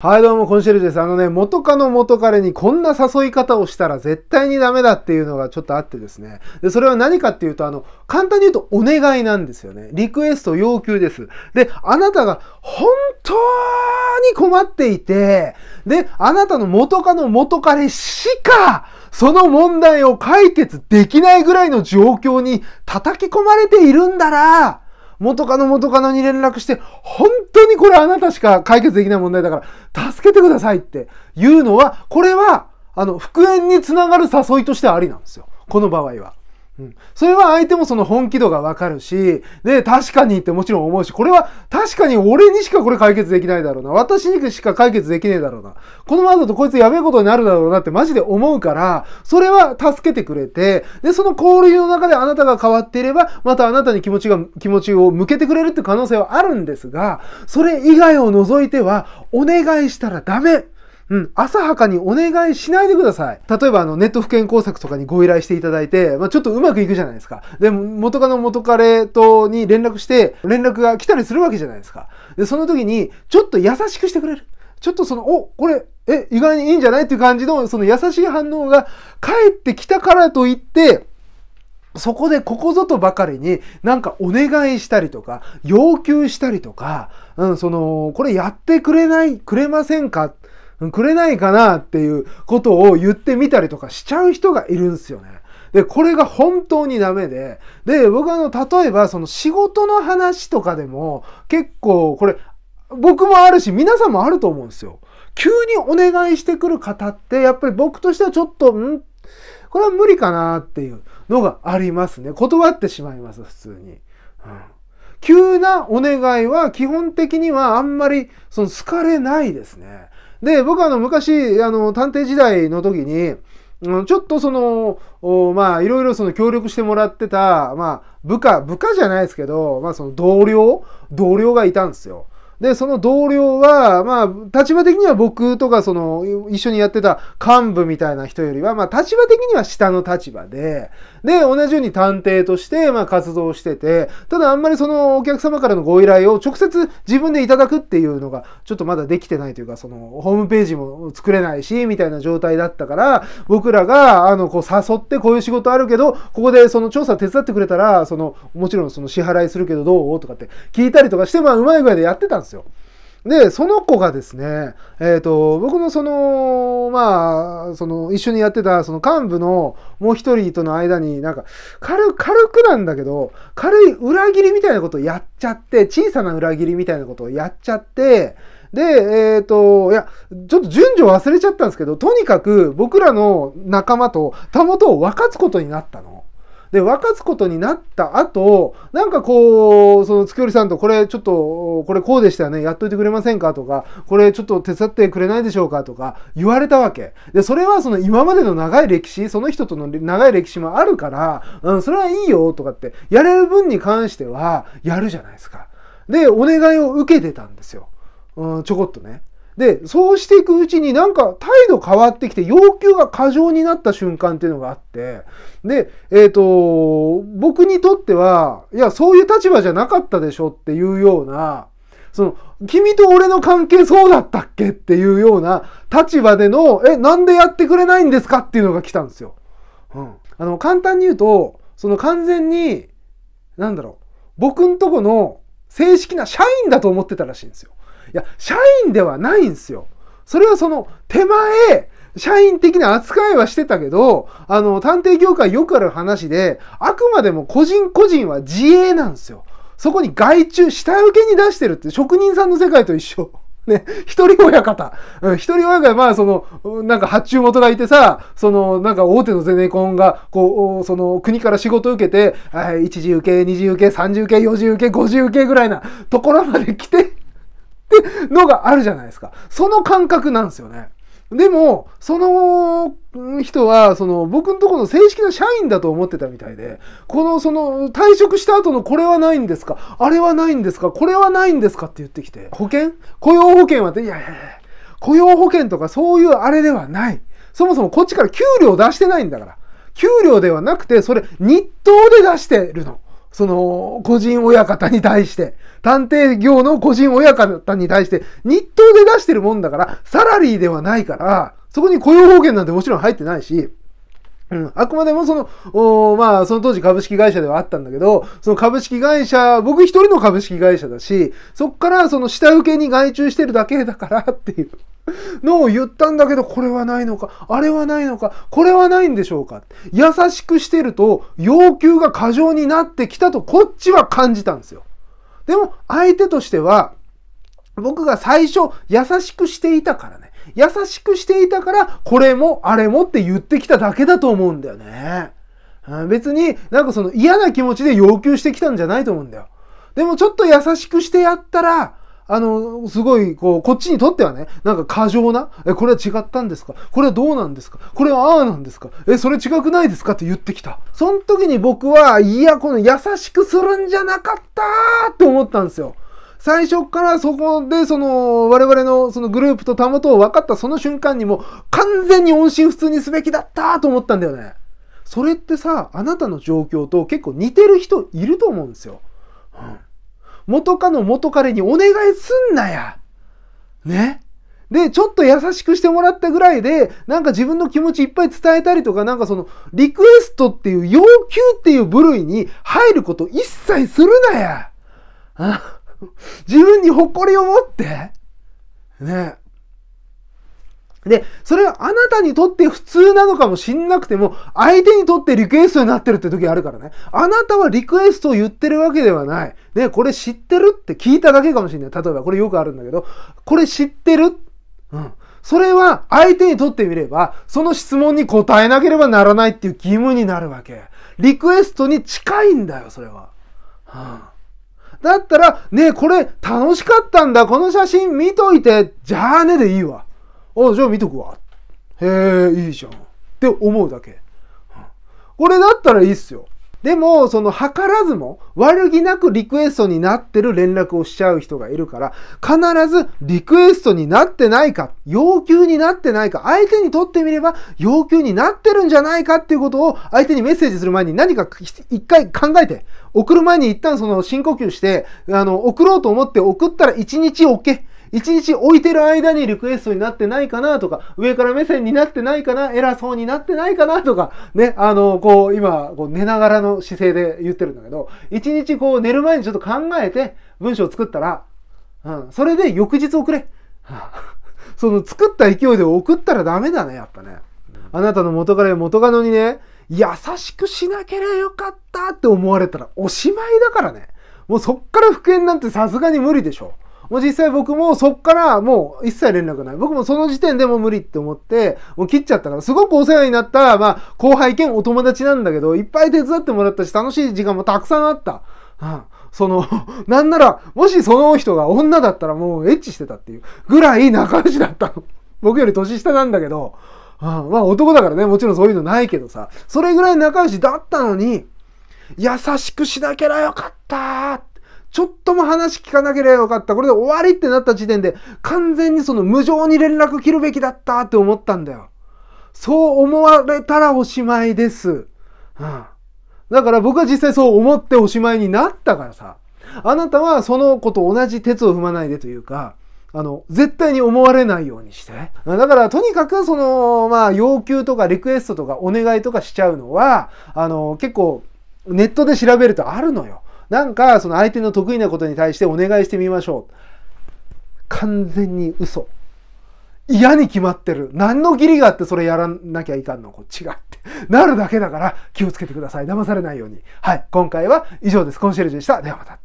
はい、どうも、コンシェルジュです。あのね、元カノ元彼にこんな誘い方をしたら絶対にダメだっていうのがちょっとあってですね。で、それは何かっていうと、あの、簡単に言うとお願いなんですよね。リクエスト要求です。で、あなたが本当に困っていて、で、あなたの元カノ元彼しか、その問題を解決できないぐらいの状況に叩き込まれているんだら、元カノ元カノに連絡して、本当にこれあなたしか解決できない問題だから、助けてくださいっていうのは、これは、あの、復縁につながる誘いとしてはありなんですよ。この場合は。うん、それは相手もその本気度がわかるし、で、確かにってもちろん思うし、これは確かに俺にしかこれ解決できないだろうな。私にしか解決できねえだろうな。このままだとこいつやべえことになるだろうなってマジで思うから、それは助けてくれて、で、その交流の中であなたが変わっていれば、またあなたに気持ちが、気持ちを向けてくれるって可能性はあるんですが、それ以外を除いては、お願いしたらダメうん、浅はかにお願いしないでください。例えば、あの、ネット不健工作とかにご依頼していただいて、まあ、ちょっとうまくいくじゃないですか。で、元カノ元カレとに連絡して、連絡が来たりするわけじゃないですか。で、その時に、ちょっと優しくしてくれる。ちょっとその、お、これ、え、意外にいいんじゃないっていう感じの、その優しい反応が返ってきたからといって、そこでここぞとばかりになんかお願いしたりとか、要求したりとか、うん、その、これやってくれない、くれませんかくれないかなっていうことを言ってみたりとかしちゃう人がいるんですよね。で、これが本当にダメで、で、僕あの、例えばその仕事の話とかでも結構これ、僕もあるし、皆さんもあると思うんですよ。急にお願いしてくる方って、やっぱり僕としてはちょっと、んこれは無理かなっていうのがありますね。断ってしまいます、普通に。うん急なお願いは基本的にはあんまりその好かれないですね。で、僕はあの昔、あの探偵時代の時に、ちょっとその、まあ、いろいろその協力してもらってた、まあ、部下、部下じゃないですけど、まあ、その同僚、同僚がいたんですよ。で、その同僚は、まあ、立場的には僕とか、その、一緒にやってた幹部みたいな人よりは、まあ、立場的には下の立場で、で、同じように探偵として、まあ、活動してて、ただあんまりそのお客様からのご依頼を直接自分でいただくっていうのが、ちょっとまだできてないというか、その、ホームページも作れないし、みたいな状態だったから、僕らが、あの、こう、誘ってこういう仕事あるけど、ここでその調査手伝ってくれたら、その、もちろんその支払いするけどどうとかって聞いたりとかして、まあ、うまい具合でやってたんですですよ。で、その子がですね、えっ、ー、と、僕のその、まあ、その、一緒にやってた、その幹部のもう一人との間に、なんか、軽、軽くなんだけど、軽い裏切りみたいなことをやっちゃって、小さな裏切りみたいなことをやっちゃって、で、えっ、ー、と、いや、ちょっと順序忘れちゃったんですけど、とにかく僕らの仲間とたもとを分かつことになったの。で、分かつことになった後、なんかこう、その月織さんとこれちょっと、これこうでしたよね、やっといてくれませんかとか、これちょっと手伝ってくれないでしょうかとか言われたわけ。で、それはその今までの長い歴史、その人との長い歴史もあるから、うん、それはいいよとかって、やれる分に関しては、やるじゃないですか。で、お願いを受けてたんですよ。うん、ちょこっとね。で、そうしていくうちになんか態度変わってきて要求が過剰になった瞬間っていうのがあって、で、えっ、ー、と、僕にとっては、いや、そういう立場じゃなかったでしょっていうような、その、君と俺の関係そうだったっけっていうような立場での、え、なんでやってくれないんですかっていうのが来たんですよ。うん。あの、簡単に言うと、その完全に、なんだろう、僕んとこの正式な社員だと思ってたらしいんですよ。いや、社員ではないんですよ。それはその手前、社員的な扱いはしてたけど、あの、探偵業界よくある話で、あくまでも個人個人は自営なんですよ。そこに外注、下請けに出してるって、職人さんの世界と一緒。ね、一人親方。うん、一人親方、まあ、その、なんか発注元がいてさ、その、なんか大手のゼネコンが、こう、その、国から仕事受けて、はい、一次受け、二次受け、三次受け、四次受け、五次受けぐらいなところまで来て、ってのがあるじゃないですか。その感覚なんですよね。でも、その人は、その僕のところの正式な社員だと思ってたみたいで、この、その退職した後のこれはないんですかあれはないんですかこれはないんですかって言ってきて、保険雇用保険はって、いやいやいや、雇用保険とかそういうあれではない。そもそもこっちから給料出してないんだから。給料ではなくて、それ日当で出してるの。その、個人親方に対して、探偵業の個人親方に対して、日当で出してるもんだから、サラリーではないから、そこに雇用保険なんてもちろん入ってないし、うん、あくまでもその、おまあ、その当時株式会社ではあったんだけど、その株式会社、僕一人の株式会社だし、そっからその下請けに外注してるだけだからっていう。のを言ったんだけど、これはないのか、あれはないのか、これはないんでしょうか。優しくしてると、要求が過剰になってきたと、こっちは感じたんですよ。でも、相手としては、僕が最初、優しくしていたからね。優しくしていたから、これも、あれもって言ってきただけだと思うんだよね。別になんかその嫌な気持ちで要求してきたんじゃないと思うんだよ。でもちょっと優しくしてやったら、あの、すごい、こう、こっちにとってはね、なんか過剰な、え、これは違ったんですかこれはどうなんですかこれはああなんですかえ、それ違くないですかって言ってきた。その時に僕は、いや、この優しくするんじゃなかったーって思ったんですよ。最初からそこでその我々のそのグループとたもとを分かったその瞬間にも完全に音信不通にすべきだったと思ったんだよね。それってさ、あなたの状況と結構似てる人いると思うんですよ。うん元カノ元彼にお願いすんなや。ね。で、ちょっと優しくしてもらったぐらいで、なんか自分の気持ちいっぱい伝えたりとか、なんかその、リクエストっていう要求っていう部類に入ること一切するなや。自分に誇りを持って。ね。で、それはあなたにとって普通なのかもしんなくても、相手にとってリクエストになってるって時あるからね。あなたはリクエストを言ってるわけではない。ね、これ知ってるって聞いただけかもしんない。例えばこれよくあるんだけど、これ知ってるうん。それは相手にとってみれば、その質問に答えなければならないっていう義務になるわけ。リクエストに近いんだよ、それは。うん。だったら、ねこれ楽しかったんだ、この写真見といて、じゃあねでいいわ。あ、じゃあ見とくわ。へえ、いいじゃん。って思うだけ。これだったらいいっすよ。でも、その、図らずも、悪気なくリクエストになってる連絡をしちゃう人がいるから、必ずリクエストになってないか、要求になってないか、相手にとってみれば要求になってるんじゃないかっていうことを、相手にメッセージする前に何か一回考えて、送る前に一旦その深呼吸して、あの、送ろうと思って送ったら一日置け。一日置いてる間にリクエストになってないかなとか、上から目線になってないかな、偉そうになってないかなとか、ね、あの、こう、今、こう寝ながらの姿勢で言ってるんだけど、一日こう寝る前にちょっと考えて文章を作ったら、うん、それで翌日送れ。その作った勢いで送ったらダメだね、やっぱね。あなたの元彼元カノにね、優しくしなければよかったって思われたらおしまいだからね。もうそっから復縁なんてさすがに無理でしょ。もう実際僕もそっからもう一切連絡ない。僕もその時点でも無理って思って、もう切っちゃったから、すごくお世話になった、まあ、後輩兼お友達なんだけど、いっぱい手伝ってもらったし、楽しい時間もたくさんあった。はあその、なんなら、もしその人が女だったらもうエッチしてたっていうぐらい仲良しだったの。僕より年下なんだけど、はあ、まあ男だからね、もちろんそういうのないけどさ、それぐらい仲良しだったのに、優しくしなけりゃよかったちょっとも話聞かなければよかった。これで終わりってなった時点で、完全にその無情に連絡切るべきだったって思ったんだよ。そう思われたらおしまいです。うん、だから僕は実際そう思っておしまいになったからさ。あなたはその子と同じ鉄を踏まないでというか、あの、絶対に思われないようにして。だから、とにかく、その、まあ、要求とかリクエストとかお願いとかしちゃうのは、あの、結構、ネットで調べるとあるのよ。なんかその相手の得意なことに対してお願いしてみましょう。完全に嘘。嫌に決まってる。何の義理があってそれやらなきゃいかんのこっちがって。なるだけだから気をつけてください。騙されないように。はい。今回は以上です。コンシェルジュでした。ではまた。